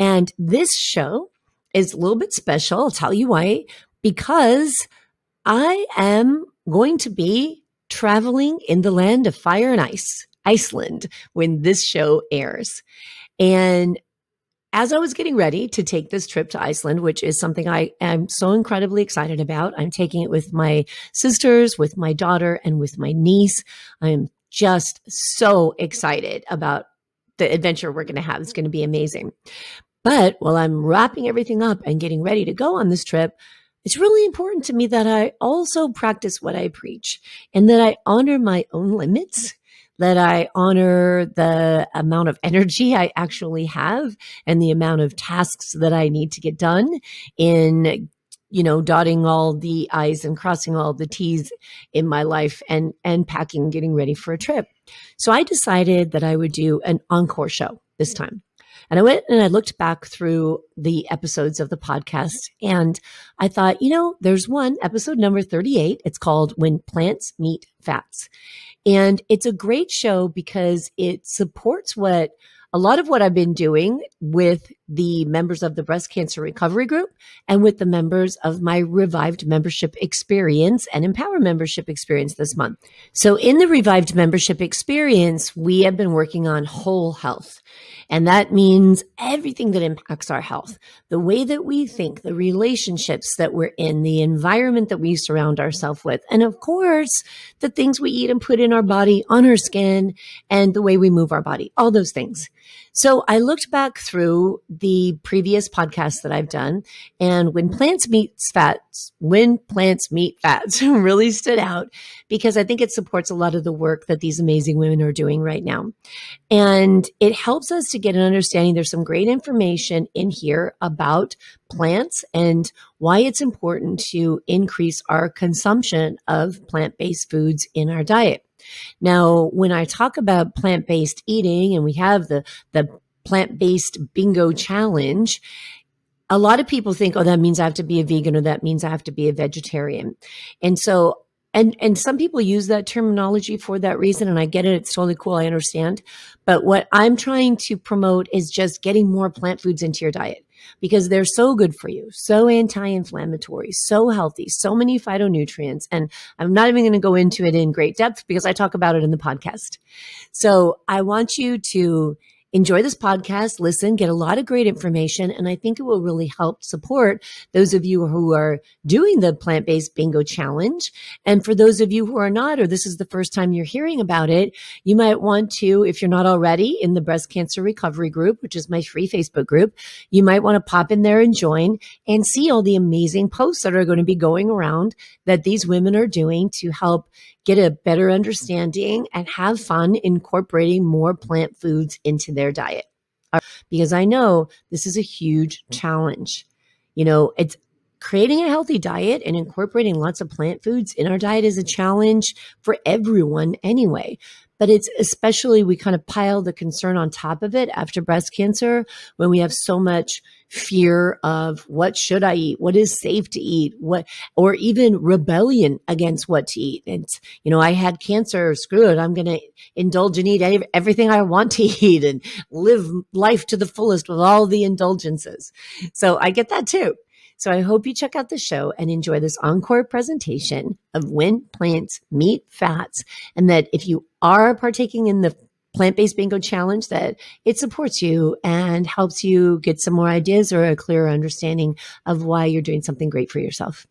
And this show is a little bit special. I'll tell you why, because I am going to be traveling in the land of fire and ice, Iceland, when this show airs. And as I was getting ready to take this trip to Iceland, which is something I am so incredibly excited about, I'm taking it with my sisters, with my daughter, and with my niece. I am just so excited about the adventure we're going to have. It's going to be amazing. But while I'm wrapping everything up and getting ready to go on this trip, it's really important to me that I also practice what I preach and that I honor my own limits, that I honor the amount of energy I actually have and the amount of tasks that I need to get done in you know dotting all the i's and crossing all the t's in my life and and packing getting ready for a trip so i decided that i would do an encore show this time and I went and I looked back through the episodes of the podcast and I thought, you know, there's one episode number 38. It's called When Plants Meet Fats. And it's a great show because it supports what a lot of what I've been doing with the members of the breast cancer recovery group and with the members of my revived membership experience and empower membership experience this month. So in the revived membership experience, we have been working on whole health. And that means everything that impacts our health, the way that we think, the relationships that we're in, the environment that we surround ourselves with. And of course, the things we eat and put in our body, on our skin, and the way we move our body, all those things. So I looked back through the previous podcasts that I've done and when plants meet fats, when plants meet fats really stood out because I think it supports a lot of the work that these amazing women are doing right now. And it helps us to get an understanding. There's some great information in here about plants and why it's important to increase our consumption of plant based foods in our diet. Now, when I talk about plant based eating and we have the, the plant based bingo challenge, a lot of people think, oh, that means I have to be a vegan or that means I have to be a vegetarian. And so and and some people use that terminology for that reason and i get it it's totally cool i understand but what i'm trying to promote is just getting more plant foods into your diet because they're so good for you so anti-inflammatory so healthy so many phytonutrients and i'm not even going to go into it in great depth because i talk about it in the podcast so i want you to enjoy this podcast, listen, get a lot of great information. And I think it will really help support those of you who are doing the plant based bingo challenge. And for those of you who are not, or this is the first time you're hearing about it, you might want to, if you're not already in the breast cancer recovery group, which is my free Facebook group, you might want to pop in there and join and see all the amazing posts that are going to be going around that these women are doing to help get a better understanding and have fun incorporating more plant foods into their their diet. Because I know this is a huge mm. challenge. You know, it's creating a healthy diet and incorporating lots of plant foods in our diet is a mm. challenge for everyone anyway. But it's especially we kind of pile the concern on top of it after breast cancer when we have so much fear of what should I eat? What is safe to eat? What, or even rebellion against what to eat. It's, you know, I had cancer, screw it. I'm going to indulge and eat everything I want to eat and live life to the fullest with all the indulgences. So I get that too. So I hope you check out the show and enjoy this encore presentation of when plants meet fats. And that if you are partaking in the plant based bingo challenge, that it supports you and helps you get some more ideas or a clearer understanding of why you're doing something great for yourself.